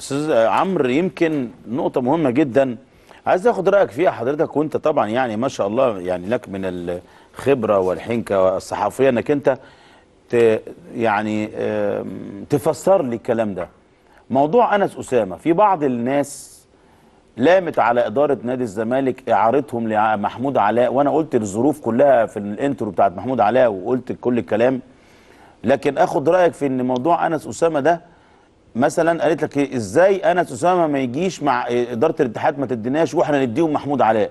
استاذ عمرو يمكن نقطه مهمه جدا عايز اخد رايك فيها حضرتك وانت طبعا يعني ما شاء الله يعني لك من الخبره والحنكه الصحفيه انك انت ت يعني تفسر لي الكلام ده موضوع انس اسامه في بعض الناس لامت على اداره نادي الزمالك اعارتهم لمحمود علاء وانا قلت الظروف كلها في الانترو بتاعت محمود علاء وقلت كل الكلام لكن اخد رايك في ان موضوع انس اسامه ده مثلا قالت لك ايه ازاي انس اسامه ما يجيش مع اداره الاتحاد ما تديناش واحنا نديهم محمود علاء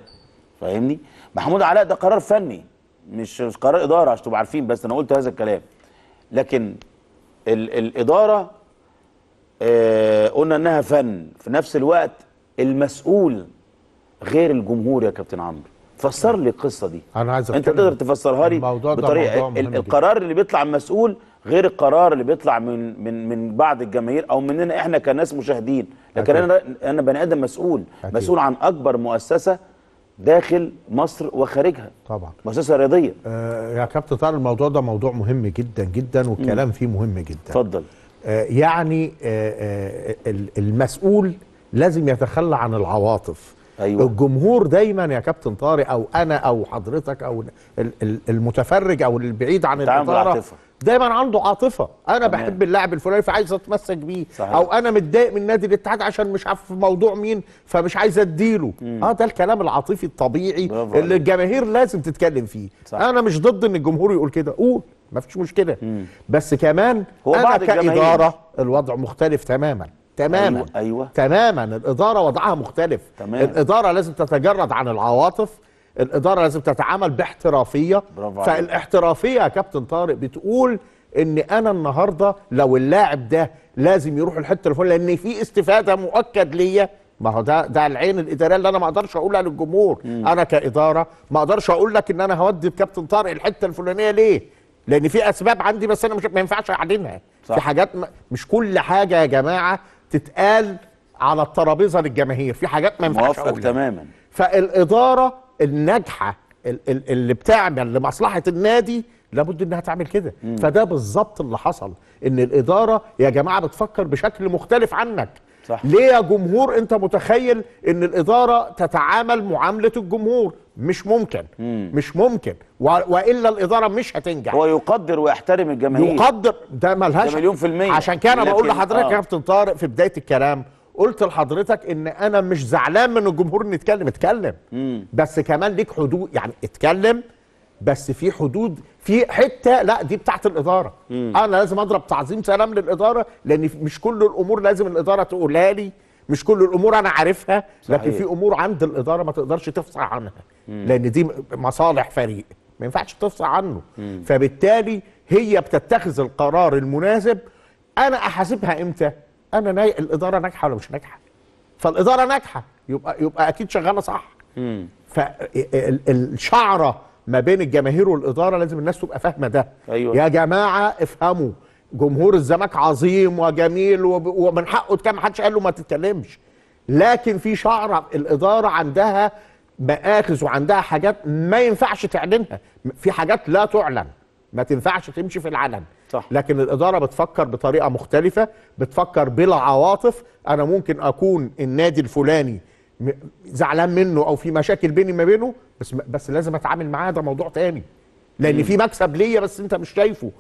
فاهمني محمود علاء ده قرار فني مش قرار اداره عشان تبقوا عارفين بس انا قلت هذا الكلام لكن ال الاداره آه قلنا انها فن في نفس الوقت المسؤول غير الجمهور يا كابتن عمرو فسر لي القصه دي انا عايز انت تقدر تفسرها لي بطريقه القرار اللي بيطلع المسؤول غير القرار اللي بيطلع من من من بعض الجماهير او مننا احنا كناس مشاهدين لكن أكيد. انا انا بني ادم مسؤول أكيد. مسؤول عن اكبر مؤسسه داخل مصر وخارجها طبعا مؤسسه رياضيه آه يا كابتن طارق الموضوع ده موضوع مهم جدا جدا والكلام م. فيه مهم جدا اتفضل آه يعني آه, آه،, آه، المسؤول لازم يتخلى عن العواطف أيوة. الجمهور دايما يا كابتن طارق او انا او حضرتك او المتفرج او البعيد عن الاداره دايما عنده عاطفه انا تمام. بحب اللاعب الفلاني فعايز اتمسك بيه صحيح. او انا متضايق من نادي الاتحاد عشان مش عارف موضوع مين فمش عايز اديله مم. اه ده الكلام العاطفي الطبيعي اللي الجماهير لازم تتكلم فيه صح. انا مش ضد ان الجمهور يقول كده قول ما فيش مشكله مم. بس كمان هو انا كاداره الوضع مختلف تماما تماما أيوة. أيوة. تماما الاداره وضعها مختلف تمام. الاداره لازم تتجرد عن العواطف الاداره لازم تتعامل باحترافيه برافو فالاحترافيه يا كابتن طارق بتقول ان انا النهارده لو اللاعب ده لازم يروح الحته الفلانيه لان في استفاده مؤكد ليا ما هو ده ده العين الاداريه اللي انا ما اقدرش اقولها للجمهور مم. انا كاداره ما اقدرش اقول لك ان انا هودي الكابتن طارق الحته الفلانيه ليه لان في اسباب عندي بس انا مش ما ينفعش اعلنها في حاجات مش كل حاجه يا جماعه تتقال على الترابيزه للجماهير في حاجات ما ينفعش اقولها تماما فالاداره الناجحه اللي بتعمل لمصلحه النادي لابد انها تعمل كده فده بالظبط اللي حصل ان الاداره يا جماعه بتفكر بشكل مختلف عنك صح. ليه يا جمهور انت متخيل ان الاداره تتعامل معامله الجمهور مش ممكن مم. مش ممكن والا الاداره مش هتنجح هو يقدر ويحترم الجماهير يقدر ده ملهاش ده مليون في المية عشان كده انا بقول لحضرتك يا آه. كابتن طارق في بدايه الكلام قلت لحضرتك ان انا مش زعلان من الجمهور ان يتكلم اتكلم بس كمان ليك حدود يعني اتكلم بس في حدود في حته لا دي بتاعه الاداره مم. انا لازم اضرب تعظيم سلام للاداره لان مش كل الامور لازم الاداره تقولها لي مش كل الامور انا عارفها صحيح. لكن في امور عند الاداره ما تقدرش تفصح عنها مم. لان دي مصالح فريق ما ينفعش تفصح عنه مم. فبالتالي هي بتتخذ القرار المناسب انا احاسبها امتى انا ناي... الاداره ناجحه ولا مش ناجحه فالاداره ناجحه يبقى يبقى اكيد شغاله صح فالشعره ما بين الجماهير والاداره لازم الناس تبقى فاهمه ده أيوة. يا جماعه افهموا جمهور الزمالك عظيم وجميل وب... ومن حقه كم ما حدش قال له ما تتكلمش لكن في شعره الاداره عندها مآخذ وعندها حاجات ما ينفعش تعلنها في حاجات لا تعلن ما تنفعش تمشي في العلن صح. لكن الاداره بتفكر بطريقه مختلفه بتفكر بلا عواطف انا ممكن اكون النادي الفلاني زعلان منه او في مشاكل بيني ما بينه بس بس لازم اتعامل معاه ده موضوع تاني لان في مكسب ليا بس انت مش شايفه